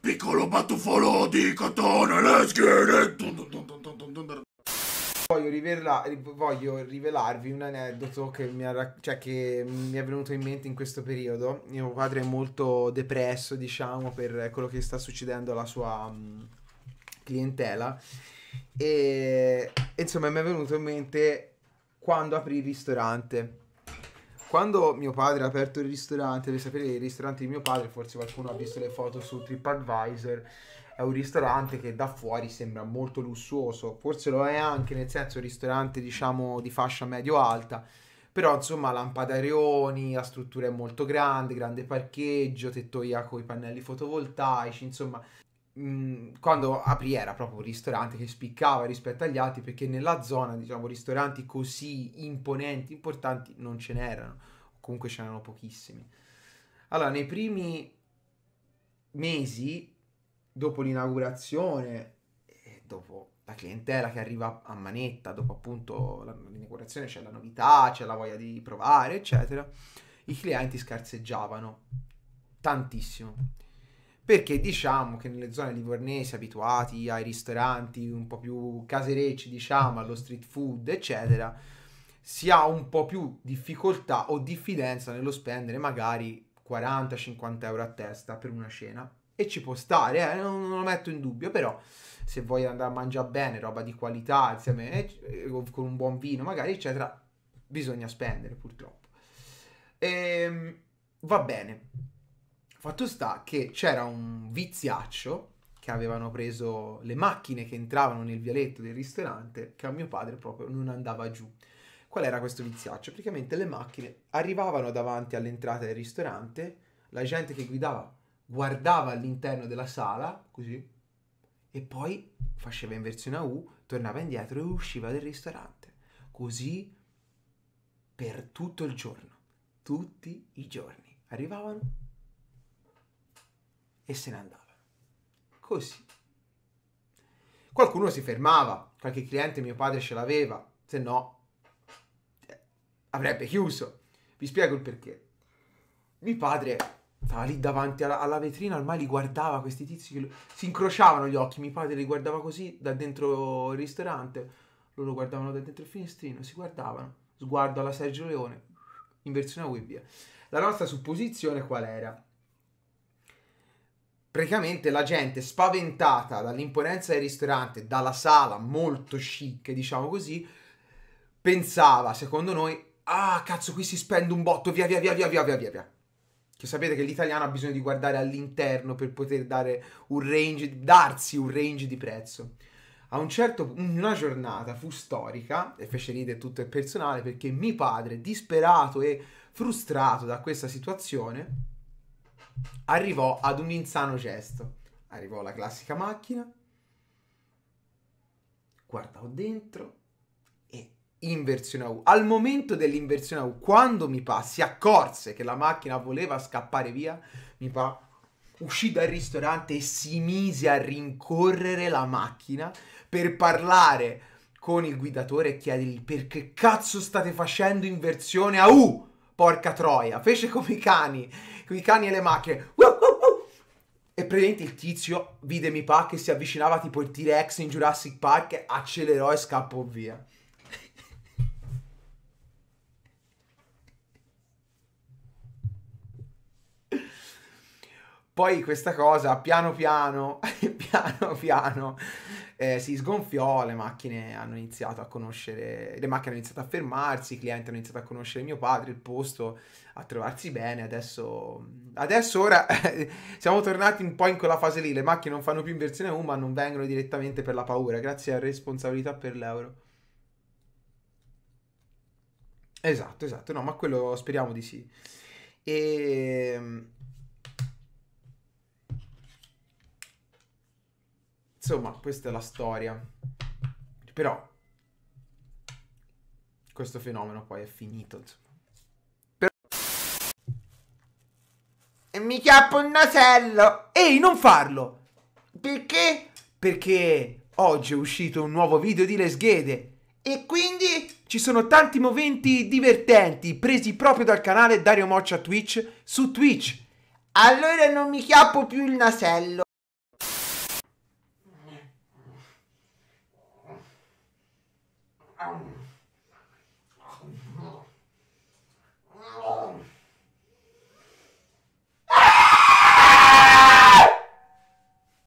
Piccolo batuffolo di cotone, le schiene. Voglio, rivelarla, voglio, rivelarvi un aneddoto che mi, ha, cioè che mi, è venuto in mente in questo periodo. Mio padre è molto depresso, diciamo, per quello che sta succedendo alla sua um, clientela. e insomma, mi è venuto in mente quando aprì il ristorante quando mio padre ha aperto il ristorante, per sapere il ristorante di mio padre, forse qualcuno ha visto le foto su TripAdvisor, è un ristorante che da fuori sembra molto lussuoso, forse lo è anche nel senso ristorante diciamo di fascia medio-alta, però insomma lampadarioni, la struttura è molto grande, grande parcheggio, tettoia con i pannelli fotovoltaici, insomma quando aprì era proprio un ristorante che spiccava rispetto agli altri perché nella zona, diciamo, ristoranti così imponenti, importanti, non ce n'erano, comunque ce n'erano pochissimi. Allora, nei primi mesi dopo l'inaugurazione, eh, dopo la clientela che arriva a manetta, dopo appunto l'inaugurazione c'è la novità, c'è la voglia di provare, eccetera, i clienti scarseggiavano tantissimo perché diciamo che nelle zone livornesi abituati ai ristoranti un po' più caserecci, diciamo, allo street food, eccetera, si ha un po' più difficoltà o diffidenza nello spendere magari 40-50 euro a testa per una cena. E ci può stare, eh? non, non lo metto in dubbio, però se vuoi andare a mangiare bene, roba di qualità, insieme, eh, eh, con un buon vino magari, eccetera, bisogna spendere purtroppo. E, ehm, va bene. Fatto sta che c'era un viziaccio che avevano preso le macchine che entravano nel vialetto del ristorante che a mio padre proprio non andava giù. Qual era questo viziaccio? Praticamente le macchine arrivavano davanti all'entrata del ristorante, la gente che guidava guardava all'interno della sala, così, e poi faceva inversione a U, tornava indietro e usciva dal ristorante. Così per tutto il giorno, tutti i giorni. Arrivavano, e se ne andavano. Così. Qualcuno si fermava, qualche cliente mio padre ce l'aveva, se no eh, avrebbe chiuso. Vi spiego il perché. Mio padre stava lì davanti alla, alla vetrina, ormai li guardava questi tizi che lo, si incrociavano gli occhi, mio padre li guardava così da dentro il ristorante, loro guardavano da dentro il finestrino, si guardavano, sguardo alla Sergio Leone, in versione Wii La nostra supposizione qual era? praticamente la gente spaventata dall'imponenza del ristorante, dalla sala molto chic, diciamo così, pensava, secondo noi, ah cazzo qui si spende un botto, via via via via via via via. Che sapete che l'italiano ha bisogno di guardare all'interno per poter dare un range, darsi un range di prezzo. A un certo punto, una giornata fu storica e fece ridere tutto il personale perché mio padre, disperato e frustrato da questa situazione, arrivò ad un insano gesto. Arrivò la classica macchina, guardò dentro e inversione a U. Al momento dell'inversione a U, quando mi pa si accorse che la macchina voleva scappare via, mi pa uscì dal ristorante e si mise a rincorrere la macchina per parlare con il guidatore e chiedergli perché cazzo state facendo inversione a U Porca troia, fece come i cani, con i cani e le macchine. E praticamente il tizio vide mi pa che si avvicinava tipo il T-Rex in Jurassic Park, accelerò e scappò via. Poi questa cosa piano piano, piano piano eh, si sgonfiò, le macchine hanno iniziato a conoscere, le macchine hanno iniziato a fermarsi, i clienti hanno iniziato a conoscere mio padre, il posto, a trovarsi bene, adesso, adesso ora siamo tornati un po' in quella fase lì, le macchine non fanno più in versione 1 ma non vengono direttamente per la paura, grazie a responsabilità per l'euro. Esatto, esatto, no, ma quello speriamo di sì. E ehm, Insomma, questa è la storia. Però questo fenomeno poi è finito, Però... E mi chiappo il nasello. Ehi, non farlo. Perché? Perché oggi è uscito un nuovo video di Lesghede e quindi ci sono tanti momenti divertenti presi proprio dal canale Dario Moccia Twitch su Twitch. Allora non mi chiappo più il nasello. Au.